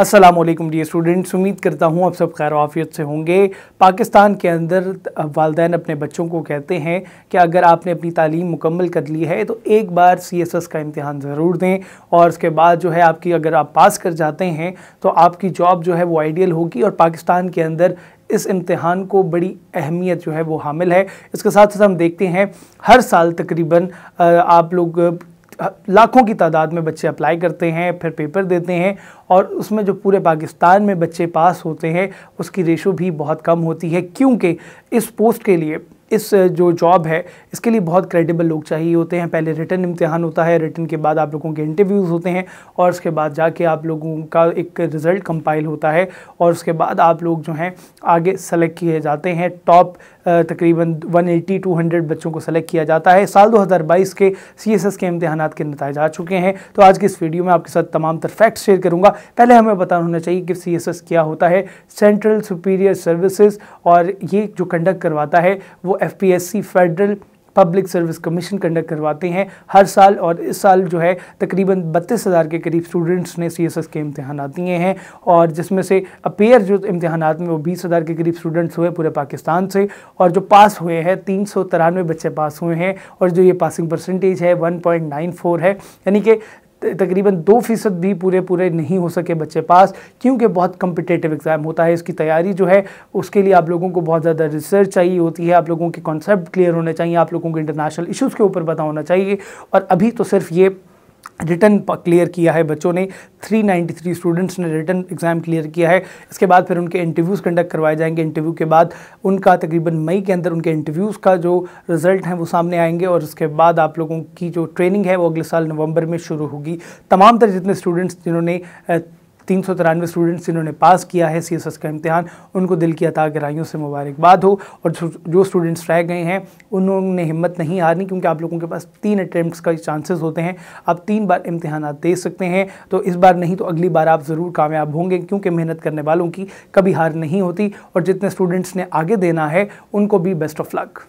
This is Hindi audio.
असलम डी स्टूडेंट्स उम्मीद करता हूँ आप सब खैर वाफियत से होंगे पाकिस्तान के अंदर वालदे अपने बच्चों को कहते हैं कि अगर आपने अपनी तालीम मुकम्मल कर ली है तो एक बार सी एस एस का इम्तहान ज़रूर दें और उसके बाद जो है आपकी अगर आप पास कर जाते हैं तो आपकी जॉब जो है वो आइडियल होगी और पाकिस्तान के अंदर इस इम्तहान को बड़ी अहमियत जो है वो हामिल है इसके साथ साथ हम देखते हैं हर साल तकरीबन आप लोग लाखों की तादाद में बच्चे अप्लाई करते हैं फिर पेपर देते हैं और उसमें जो पूरे पाकिस्तान में बच्चे पास होते हैं उसकी रेशो भी बहुत कम होती है क्योंकि इस पोस्ट के लिए इस जो जॉब है इसके लिए बहुत क्रेडिबल लोग चाहिए होते हैं पहले रिटर्न इम्तहान होता है रिटर्न के बाद आप लोगों के इंटरव्यूज़ होते हैं और उसके बाद जाके आप लोगों का एक रिज़ल्ट कंपाइल होता है और उसके बाद आप लोग जो हैं आगे सेलेक्ट किए जाते हैं टॉप तकरीबन 180 200 बच्चों को सेलेक्ट किया जाता है साल 2022 के सीएसएस के इम्तहान के नतज आ चुके हैं तो आज की इस वीडियो में आपके साथ तमाम तर फैक्ट्स शेयर करूँगा पहले हमें बताना होना चाहिए कि सी क्या होता है सेंट्रल सुपीरियर सर्विसेज और ये जो कंडक्ट करवाता है वो F federal public service commission conduct करवाते हैं हर साल और इस साल जो है तकरीबन बत्तीस हज़ार के करीब स्टूडेंट्स ने सी एस एस के इम्तहान दिए हैं और जिसमें से अपेयर जो इम्तहान में वो बीस हज़ार के करीब स्टूडेंट्स हुए पूरे पाकिस्तान से और जो पास हुए हैं तीन सौ तिरानवे बच्चे पास हुए हैं और जो ये पासिंग परसेंटेज है वन पॉइंट नाइन फोर है यानी कि तकरीबन दो फीसद भी पूरे पूरे नहीं हो सके बच्चे पास क्योंकि बहुत कम्पिटेटिव एग्ज़ाम होता है इसकी तैयारी जो है उसके लिए आप लोगों को बहुत ज़्यादा रिसर्च चाहिए होती है आप लोगों के कॉन्सेप्ट क्लियर होने चाहिए आप लोगों को इंटरनेशनल इशूज़ के ऊपर पता होना चाहिए और अभी तो सिर्फ ये रिटर्न क्लियर किया है बच्चों ने 393 स्टूडेंट्स ने रिटर्न एग्ज़ाम क्लियर किया है इसके बाद फिर उनके इंटरव्यूज़ कंडक्ट करवाए जाएंगे इंटरव्यू के बाद उनका तकरीबन मई के अंदर उनके इंटरव्यूज़ का जो रिज़ल्ट है वो सामने आएंगे और उसके बाद आप लोगों की जो ट्रेनिंग है वो अगले साल नवंबर में शुरू होगी तमाम तरह जितने स्टूडेंट्स जिन्होंने तीन सौ तिरानवे स्टूडेंट्स जिन्होंने पास किया है सी का इम्तहान उनको दिल की अता गहराइयों से मुबारकबाद हो और जो स्टूडेंट्स रह गए हैं उन्होंने हिम्मत नहीं हारनी क्योंकि आप लोगों के पास तीन अटैम्प्ट का चांसेस होते हैं आप तीन बार इम्तहान दे सकते हैं तो इस बार नहीं तो अगली बार आप ज़रूर कामयाब होंगे क्योंकि मेहनत करने वालों की कभी हार नहीं होती और जितने स्टूडेंट्स ने आगे देना है उनको भी बेस्ट ऑफ लक